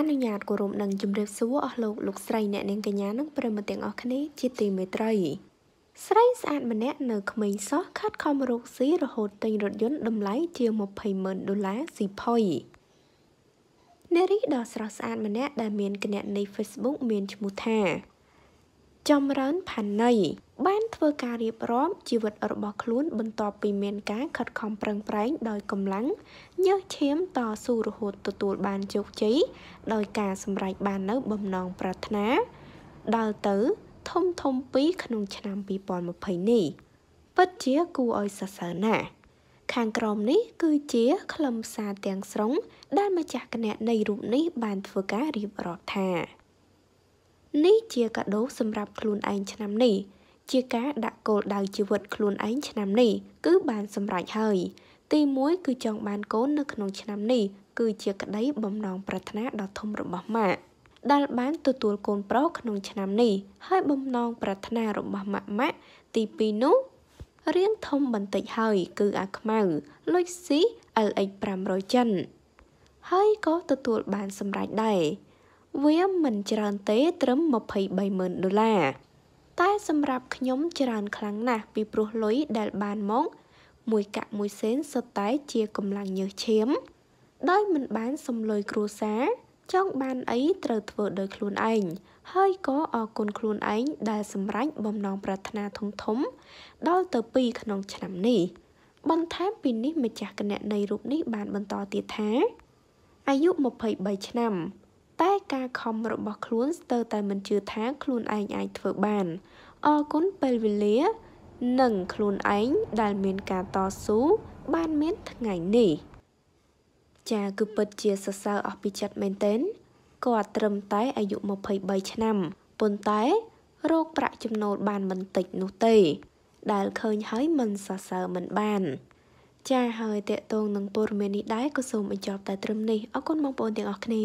អនុញ្ញាតគោរពនិងជម្រាបសួរអស់លោកលោកស្រីអ្នកនាងកញ្ញានិងប្រិមត្តទាំងអស់គ្នាជាទីមេត្រី ស្រីស្អាតម្នាក់ នៅក្មេងសោះខាត់ខំរកស៊ីរហូតទិញរថយន្តតម្លៃជា20,000ដុល្លារស៊ីផុយនារីដ៏ស្រស់ស្អាតម្នាក់ដែលមានគណនី Facebook មានឈ្មោះថាចម្រើនផានីបានធ្វើការរៀបរាប់ជីវិតរបស់ខ្លួនបន្ទាប់ពីមានការខិតខំប្រឹងប្រែង ដោយកម្លាំងញើសឈាមតស៊ូរហូតទទួលបានជោគជ័យដោយការសម្រេចបាននូវបំណងប្រាថ្នាដើរទៅធំធំពីរក្នុងឆ្នាំ2020នេះពិតជាគួរឲ្យសរសើរណាស់ខាងក្រោមនេះ គឺជាខ្លឹមសារទាំងស្រុងដែលម្ចាស់គណនីរូបនេះបានធ្វើការរៀបរាប់ថានេះជាកាដូ សម្រាប់ខ្លួនឯងឆ្នាំនេះជាការដាក់គោលដៅជីវិតខ្លួនឯងឆ្នាំនេះគឺ បានសម្រេចហើយទី1គឺចង់បានកូននៅក្នុងឆ្នាំនេះគឺជាក្តីបំណង ប្រាថ្នាដ៏ធំរបស់ម៉ាក់ដែល បានទទួលកូនប្រុសក្នុងឆ្នាំនេះហើយបំណងប្រាថ្នា របស់ម៉ាក់ម៉ាក់ទី2នោះរៀងធំបន្តិចហើយ គឺអាខ្មៅលុយស៊ី LX 500ចិនហើយក៏ទទួលបានសម្រេចដែរវាមិនច្រើនទេត្រឹម230000ដុល្លារតែ សម្រាប់ខ្ញុំច្រើនខ្លាំងណាស់ពីព្រោះលុយដែលបានមកមួយកាក់មួយសេនសុទ្ធតែជាកម្លាំងញើសឈាមដោយមិនបានសំលុយគ្រួសារចង់បានអីត្រូវធ្វើដោយខ្លួនឯងហើយក៏អរគុណខ្លួនឯងដែលសម្រេចបំណង ប្រាថ្នាធំធំ ដល់ទៅ2ក្នុងឆ្នាំនេះ បន្ថែមពីនេះម្ចាស់គណនីរូបនេះបានបន្តទៀតថាអាយុ23ឆ្នាំតែការខំរបស់ខ្លួនស្ទើរតែមិនជឿថាខ្លួនឯងអាចធ្វើបានអរគុណពេលវេលានិងខ្លួនឯងដែលមានការតស៊ូបានមានថ្ងៃនេះចាគឺពិតជាសរសើរអស់ពីចិត្តមែនទែនគាត់ត្រឹមតែអាយុ23ឆ្នាំប៉ុន្តែរោគប្រាក់ចំណូលបានមិនតិចនោះទេដែលឃើញហើយមិនសរសើរមិនបាន ចាហើយតកតងនឹងព័ត៌មាននេះដែរក៏សូមបញ្ចប់តែត្រឹមនេះអរគុណបងប្អូនទាំងអស់គ្នា